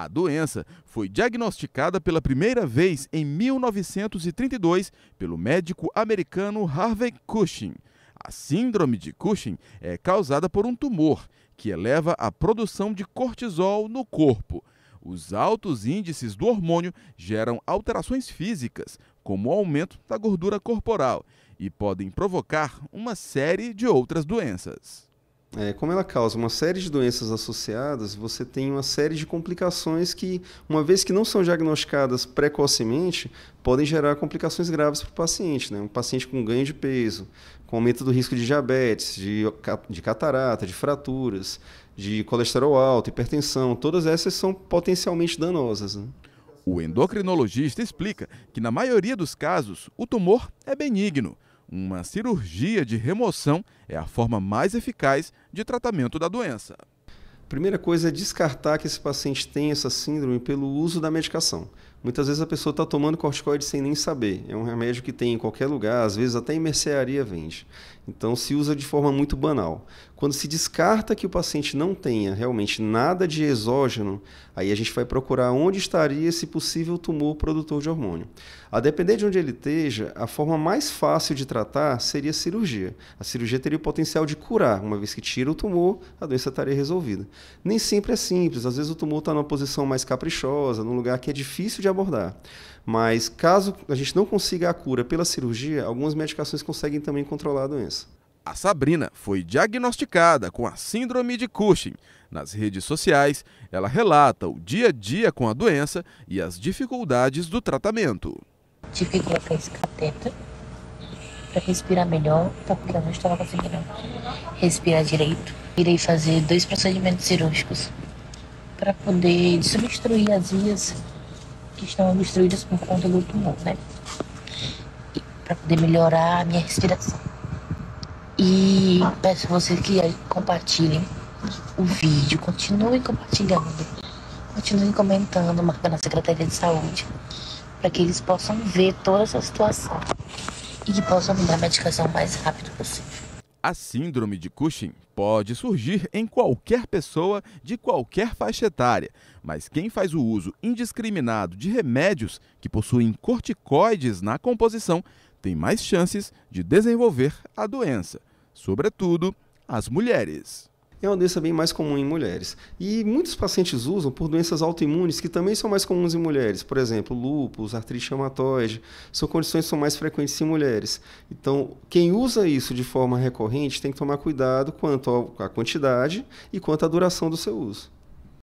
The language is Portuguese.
A doença foi diagnosticada pela primeira vez em 1932 pelo médico americano Harvey Cushing. A síndrome de Cushing é causada por um tumor que eleva a produção de cortisol no corpo. Os altos índices do hormônio geram alterações físicas, como o aumento da gordura corporal, e podem provocar uma série de outras doenças. É, como ela causa uma série de doenças associadas, você tem uma série de complicações que, uma vez que não são diagnosticadas precocemente, podem gerar complicações graves para o paciente. Né? Um paciente com ganho de peso, com aumento do risco de diabetes, de, de catarata, de fraturas, de colesterol alto, hipertensão, todas essas são potencialmente danosas. Né? O endocrinologista explica que, na maioria dos casos, o tumor é benigno uma cirurgia de remoção é a forma mais eficaz de tratamento da doença primeira coisa é descartar que esse paciente tem essa síndrome pelo uso da medicação. Muitas vezes a pessoa está tomando corticoide sem nem saber. É um remédio que tem em qualquer lugar, às vezes até em mercearia vende. Então se usa de forma muito banal. Quando se descarta que o paciente não tenha realmente nada de exógeno, aí a gente vai procurar onde estaria esse possível tumor produtor de hormônio. A depender de onde ele esteja, a forma mais fácil de tratar seria a cirurgia. A cirurgia teria o potencial de curar, uma vez que tira o tumor, a doença estaria resolvida. Nem sempre é simples, às vezes o tumor está numa posição mais caprichosa, num lugar que é difícil de abordar. Mas caso a gente não consiga a cura pela cirurgia, algumas medicações conseguem também controlar a doença. A Sabrina foi diagnosticada com a síndrome de Cushing. Nas redes sociais, ela relata o dia a dia com a doença e as dificuldades do tratamento. Tive que colocar esse cateter para respirar melhor, porque tá assim eu não estava conseguindo respirar direito irei fazer dois procedimentos cirúrgicos para poder desobstruir as vias que estão obstruídas por conta do tumor, né? Para poder melhorar a minha respiração. E peço a vocês que compartilhem o vídeo, continuem compartilhando, continuem comentando, marcando a Secretaria de Saúde, para que eles possam ver toda essa situação e que possam me dar a medicação o mais rápido possível. A síndrome de Cushing pode surgir em qualquer pessoa de qualquer faixa etária, mas quem faz o uso indiscriminado de remédios que possuem corticoides na composição tem mais chances de desenvolver a doença, sobretudo as mulheres é uma doença bem mais comum em mulheres. E muitos pacientes usam por doenças autoimunes que também são mais comuns em mulheres, por exemplo, lúpus, artrite reumatoide, são condições que são mais frequentes em mulheres. Então, quem usa isso de forma recorrente tem que tomar cuidado quanto à quantidade e quanto à duração do seu uso.